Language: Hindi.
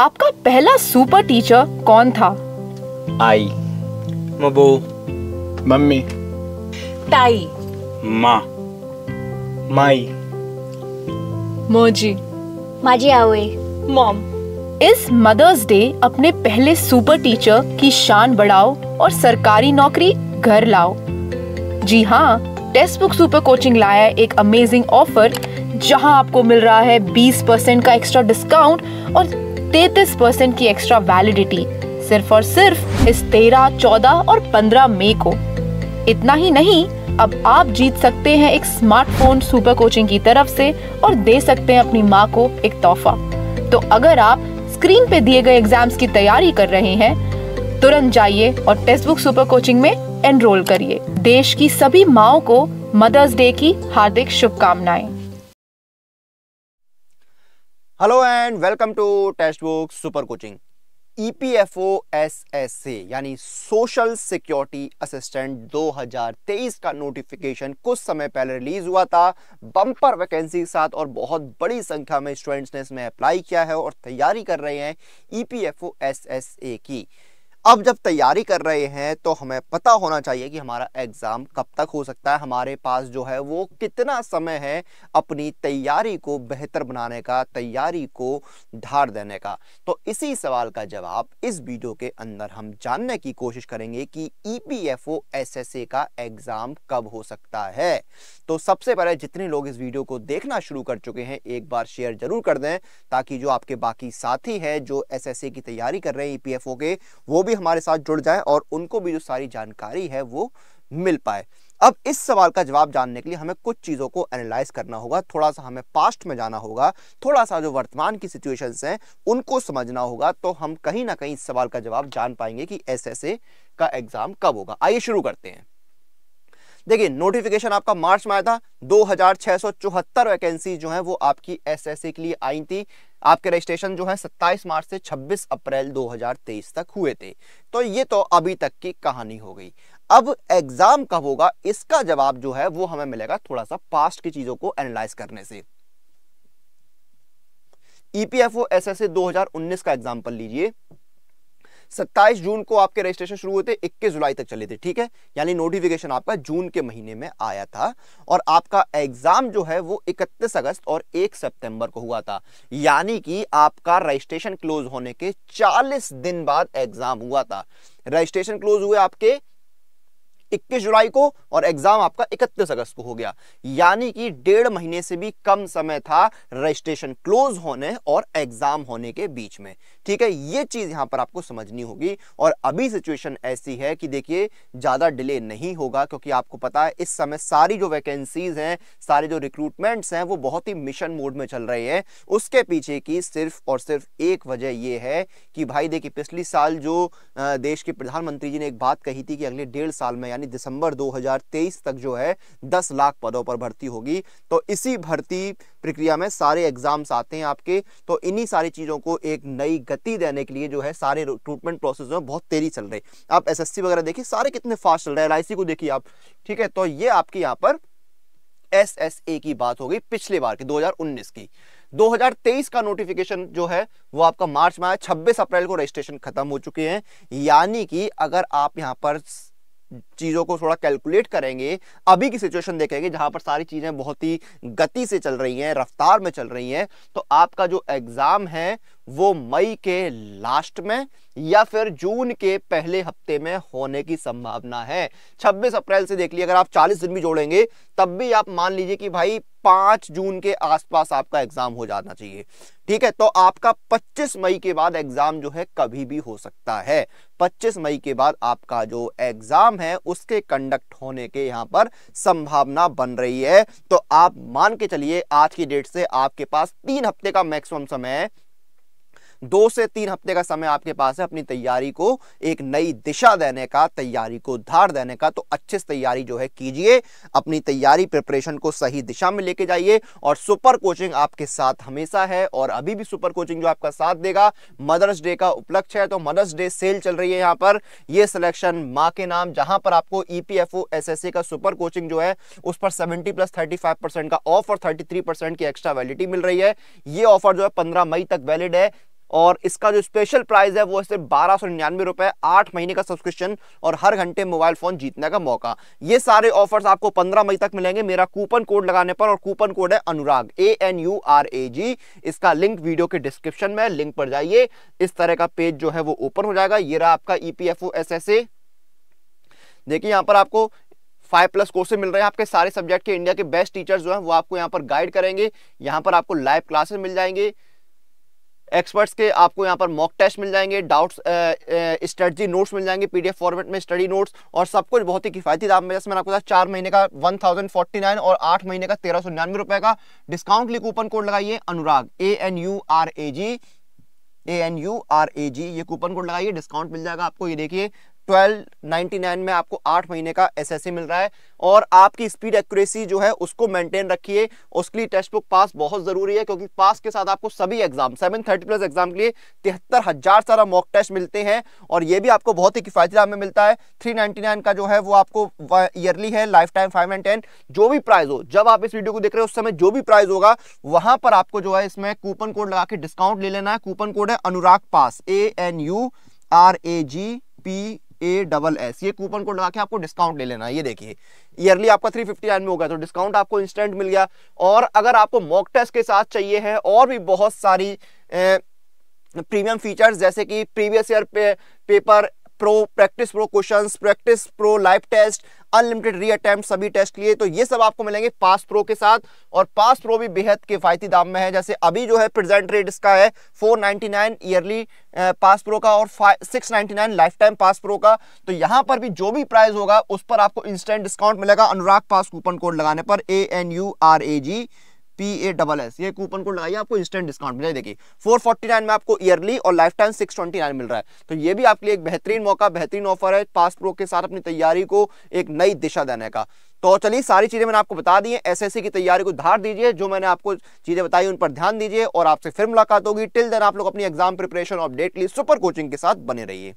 आपका पहला सुपर टीचर कौन था आई मबो मम्मी ताई माँ माई मोजी माजी आवे मॉम इस मदर्स डे अपने पहले सुपर टीचर की शान बढ़ाओ और सरकारी नौकरी घर लाओ जी हाँ टेक्स्ट बुक सुपर कोचिंग लाया एक अमेजिंग ऑफर जहाँ आपको मिल रहा है 20 परसेंट का एक्स्ट्रा डिस्काउंट और तैतीस परसेंट की एक्स्ट्रा वैलिडिटी सिर्फ और सिर्फ इस तेरह चौदह और पंद्रह मई को इतना ही नहीं अब आप जीत सकते हैं एक स्मार्टफोन सुपर कोचिंग की तरफ से और दे सकते हैं अपनी माँ को एक तोहफा तो अगर आप स्क्रीन पे दिए गए एग्जाम्स की तैयारी कर रहे हैं तुरंत जाइए और टेक्स्ट बुक सुपर कोचिंग में एनरोल करिए देश की सभी माओ को मदर्स डे की हार्दिक शुभकामनाएं hello and welcome to Testbook super coaching E P F O S S A यानी सोशल सिक्योरिटी असिस्टेंट 2023 का नोटिफिकेशन कुछ समय पहले रिलीज हुआ था बम्पर वैकेंसी के साथ और बहुत बड़ी संख्या में स्टूडेंट्स ने इसमें अप्लाई किया है और तैयारी कर रहे हैं E P F O S S A की अब जब तैयारी कर रहे हैं तो हमें पता होना चाहिए कि हमारा एग्ज़ाम कब तक हो सकता है हमारे पास जो है वो कितना समय है अपनी तैयारी को बेहतर बनाने का तैयारी को ढार देने का तो इसी सवाल का जवाब इस वीडियो के अंदर हम जानने की कोशिश करेंगे कि E P F O S S A का एग्ज़ाम कब हो सकता है तो सबसे पहले जितने लोग इस वीडियो को देखना शुरू कर चुके हैं एक बार शेयर ज़रूर कर दें ताकि जो आपके बाकी साथी हैं जो एस एस ए की तैयारी कर रहे हैं ई पी एफ ओ के वो भी भी हमारे साथ जुड़ जाए और उनको भी जो सारी जानकारी है वो मिल पाए अब इस सवाल का जवाब जानने के लिए हमें कुछ चीज़ों को एनालाइज करना होगा थोड़ा सा हमें पास्ट में जाना होगा थोड़ा सा जो वर्तमान की सिचुएशंस हैं उनको समझना होगा तो हम कहीं ना कहीं इस सवाल का जवाब जान पाएंगे कि एसएसए का एग्ज़ाम कब होगा आइए शुरू करते हैं देखिए नोटिफिकेशन आपका मार्च में आया था दो वैकेंसी जो है वो आपकी एसएससी के लिए आई थी आपके रजिस्ट्रेशन जो है 27 मार्च से 26 अप्रैल 2023 तक हुए थे तो ये तो अभी तक की कहानी हो गई अब एग्जाम कब होगा इसका जवाब जो है वो हमें मिलेगा थोड़ा सा पास्ट की चीजों को एनालाइज करने से ईपीएफओ एसएससी 2019 का एग्जाम्पल लीजिए सत्ताईस जून को आपके रजिस्ट्रेशन शुरू होते इक्कीस जुलाई तक चले थे ठीक है यानी नोटिफिकेशन आपका जून के महीने में आया था और आपका एग्जाम जो है वो इकतीस अगस्त और एक सितंबर को हुआ था यानी कि आपका रजिस्ट्रेशन क्लोज होने के चालीस दिन बाद एग्जाम हुआ था रजिस्ट्रेशन क्लोज हुए आपके इक्कीस जुलाई को और एग्जाम आपका इकतीस अगस्त को हो गया यानी कि डेढ़ महीने से भी कम समय था रजिस्ट्रेशन क्लोज होने और एग्जाम होने के बीच में ठीक है ये चीज यहां पर आपको समझनी होगी और अभी सिचुएशन ऐसी है कि देखिए ज्यादा डिले नहीं होगा क्योंकि आपको पता है इस समय सारी जो वैकेंसीज हैं सारे जो रिक्रूटमेंट्स हैं वो बहुत ही मिशन मोड में चल रहे हैं उसके पीछे की सिर्फ और सिर्फ एक वजह यह है कि भाई देखिए पिछली साल जो देश के प्रधानमंत्री जी ने एक बात कही थी कि अगले डेढ़ साल में यानी दिसंबर 2023 तक जो है 10 लाख पदों पर भर्ती होगी तो इसी भर्ती प्रक्रिया में सारे एग्जाम्स आते हैं आपके तो इन्हीं सारी चीज़ों को एक नई गति देने के लिए जो है सारे रिक्रूटमेंट प्रोसेस में बहुत तेजी चल रही आप एस वगैरह देखिए सारे कितने फास्ट चल रहे हैं एल को देखिए आप ठीक है तो ये आपके यहाँ पर एस एस ए की बात हो गई पिछले बार की 2019 की 2023 का नोटिफिकेशन जो है वो आपका मार्च में आया 26 अप्रैल को रजिस्ट्रेशन खत्म हो चुके हैं यानी कि अगर आप यहां पर चीज़ों को थोड़ा कैलकुलेट करेंगे अभी की सिचुएशन देखेंगे जहाँ पर सारी चीज़ें बहुत ही गति से चल रही हैं रफ्तार में चल रही हैं तो आपका जो एग्ज़ाम है वो मई के लास्ट में या फिर जून के पहले हफ्ते में होने की संभावना है 26 अप्रैल से देख लिए अगर आप 40 दिन भी जोड़ेंगे तब भी आप मान लीजिए कि भाई पांच जून के आसपास आपका एग्जाम हो जाना चाहिए ठीक है तो आपका 25 मई के बाद एग्जाम जो है कभी भी हो सकता है 25 मई के बाद आपका जो एग्जाम है उसके कंडक्ट होने के यहां पर संभावना बन रही है तो आप मान के चलिए आज की डेट से आपके पास तीन हफ्ते का मैक्सिमम समय है दो से तीन हफ्ते का समय आपके पास है अपनी तैयारी को एक नई दिशा देने का तैयारी को धार देने का तो अच्छे से तैयारी जो है कीजिए अपनी तैयारी प्रिपरेशन को सही दिशा में लेके जाइए और सुपर कोचिंग आपके साथ हमेशा है और अभी भी सुपर कोचिंग जो आपका साथ देगा मदर्स डे का उपलक्ष्य है तो मदर्स डे सेल चल रही है यहाँ पर ये सिलेक्शन माँ के नाम जहाँ पर आपको ईपीएफओ e पी का सुपर कोचिंग जो है उस पर सेवेंटी प्लस थर्टी का ऑफर और थर्टी की एक्स्ट्रा वैलिडिटी मिल रही है ये ऑफर जो है पंद्रह मई तक वैलिड है और इसका जो स्पेशल प्राइस है वो सिर्फ बारह सौ निन्यानवे रुपए आठ महीने का सब्सक्रिप्शन और हर घंटे मोबाइल फ़ोन जीतने का मौका ये सारे ऑफर्स आपको पंद्रह मई तक मिलेंगे मेरा कूपन कोड लगाने पर और कूपन कोड है Anurag A N U R A G इसका लिंक वीडियो के डिस्क्रिप्शन में लिंक पर जाइए इस तरह का पेज जो है वो ओपन हो जाएगा ये रहा आपका E P F O S S A देखिए यहाँ पर आपको फाइव प्लस कोर्सेज मिल रहे हैं आपके सारे सब्जेक्ट के इंडिया के बेस्ट टीचर्स जो हैं वो आपको यहां पर गाइड करेंगे यहाँ पर आपको लाइव क्लासेस मिल जाएंगे एक्सपर्ट्स के आपको यहाँ पर मॉक टेस्ट मिल जाएंगे डाउट्स स्ट्रेटजी नोट्स मिल जाएंगे पीडीएफ फॉर्मेट में स्टडी नोट्स और सब कुछ बहुत ही किफायती दाम में जैसे मैंने आपको बताया चार महीने का वन थाउजेंड फोर्टी नाइन और आठ महीने का तेरह सौ निन्यानवे रुपए का डिस्काउंट लिए कूपन कोड लगाइए Anurag A N U R A G A N U R A G ये कूपन कोड लगाइए डिस्काउंट मिल जाएगा आपको ये देखिए 1299 में आपको आठ महीने का एसएससी मिल रहा है और आपकी स्पीड एक्यूरेसी जो है उसको मेंटेन रखिए उसके लिए टेक्स्ट बुक पास बहुत ज़रूरी है क्योंकि पास के साथ आपको सभी एग्जाम 730 प्लस एग्जाम के लिए तिहत्तर हज़ार सारा मॉक टेस्ट मिलते हैं और ये भी आपको बहुत ही किफ़ायती दाम में मिलता है 399 का जो है वो आपको ईयरली है life time five and ten जो भी प्राइज हो जब आप इस वीडियो को देख रहे हो उस समय जो भी प्राइज होगा वहाँ पर आपको जो है इसमें कूपन कोड लगा के डिस्काउंट ले लेना है कूपन कोड है Anurag pass A N U R A G P A double S ये कूपन कोड लगा के आपको डिस्काउंट ले लेना ये देखिए ईयरली आपका थ्री फिफ्टी में होगा तो डिस्काउंट आपको इंस्टेंट मिल गया और अगर आपको मॉक टेस्ट के साथ चाहिए है और भी बहुत सारी प्रीमियम फीचर्स जैसे कि प्रीवियस ईयर पे, paper pro practice pro questions practice pro live test unlimited reattempt सभी टेस्ट लिए तो ये सब आपको मिलेंगे पास प्रो के साथ और पास प्रो भी बेहद किफ़ायती दाम में है जैसे अभी जो है प्रेजेंट रेट इसका है 499 ईयरली पास प्रो का और 699 लाइफ टाइम पास प्रो का तो यहाँ पर भी जो भी प्राइस होगा उस पर आपको इंस्टेंट डिस्काउंट मिलेगा अनुराग पास कूपन कोड लगाने पर A N U R A G P A double S ये कूपन कोड लगाइए आपको इंस्टेंट डिस्काउंट मिल देखिए फोर फोर्टी नाइन में आपको ईयरली और लाइफ टाइम सिक्स नाइन मिल रहा है तो ये भी आपके लिए एक बेहतरीन मौका बेहतरीन ऑफर है पास प्रो के साथ अपनी तैयारी को एक नई दिशा देने का तो चलिए सारी चीज़ें मैंने आपको बता दी हैं एसएससी की तैयारी को धार दीजिए जो मैंने आपको चीज़ें बताई उन पर ध्यान दीजिए और आपसे फिर मुलाकात होगी टिल देन आप लोग अपनी एग्जाम प्रिपरेशन और डेटली सुपर कोचिंग के साथ बने रहिए